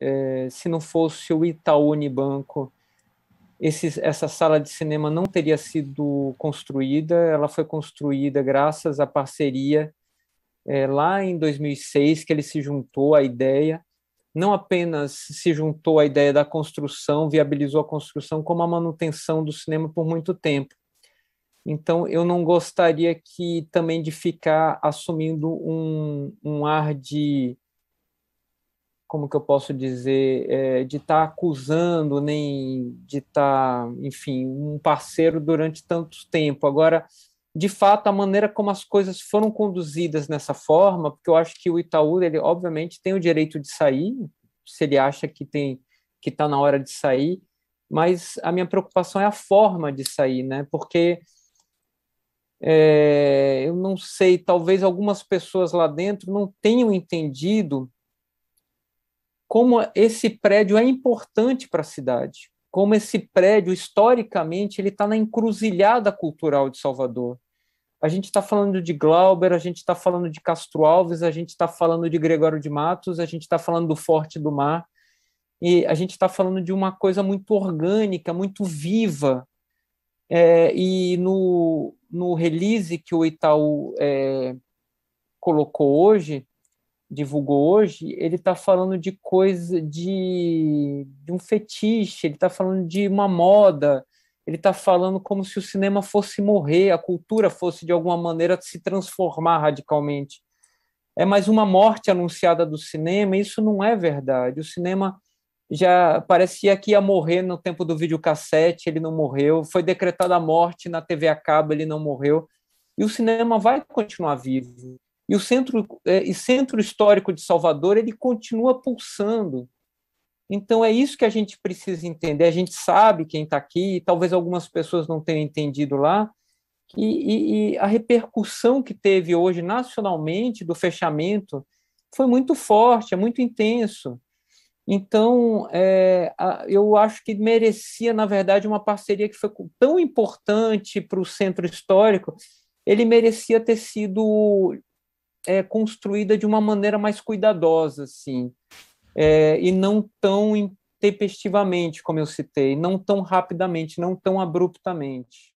é, se não fosse o Itaú Unibanco, esse, essa sala de cinema não teria sido construída. Ela foi construída graças à parceria é, lá em 2006 que ele se juntou à ideia. Não apenas se juntou à ideia da construção, viabilizou a construção, como a manutenção do cinema por muito tempo. Então, eu não gostaria que também de ficar assumindo um, um ar de como que eu posso dizer, é, de estar tá acusando, nem de estar, tá, enfim, um parceiro durante tanto tempo. Agora, de fato, a maneira como as coisas foram conduzidas nessa forma, porque eu acho que o Itaú, ele obviamente tem o direito de sair, se ele acha que tem que está na hora de sair, mas a minha preocupação é a forma de sair, né? Porque é, eu não sei, talvez algumas pessoas lá dentro não tenham entendido como esse prédio é importante para a cidade, como esse prédio, historicamente, ele está na encruzilhada cultural de Salvador. A gente está falando de Glauber, a gente está falando de Castro Alves, a gente está falando de Gregório de Matos, a gente está falando do Forte do Mar, e a gente está falando de uma coisa muito orgânica, muito viva. É, e no, no release que o Itaú é, colocou hoje, divulgou hoje, ele está falando de coisa, de, de um fetiche, ele está falando de uma moda, ele está falando como se o cinema fosse morrer, a cultura fosse de alguma maneira se transformar radicalmente. É mais uma morte anunciada do cinema, isso não é verdade. O cinema já parecia que ia morrer no tempo do videocassete, ele não morreu. Foi decretada a morte na TV a cabo, ele não morreu. E o cinema vai continuar vivo. E o centro, é, e centro histórico de Salvador ele continua pulsando. Então é isso que a gente precisa entender. A gente sabe quem está aqui, talvez algumas pessoas não tenham entendido lá, e, e, e, a repercussão que teve hoje nacionalmente do fechamento foi muito forte, é muito intenso. Então, é, a, eu acho que merecia, na verdade, uma parceria que foi tão importante para o centro histórico, ele merecia ter sido é, construída de uma maneira mais cuidadosa, assim, é, e não tão tempestivamente, como eu citei, não tão rapidamente, não tão abruptamente.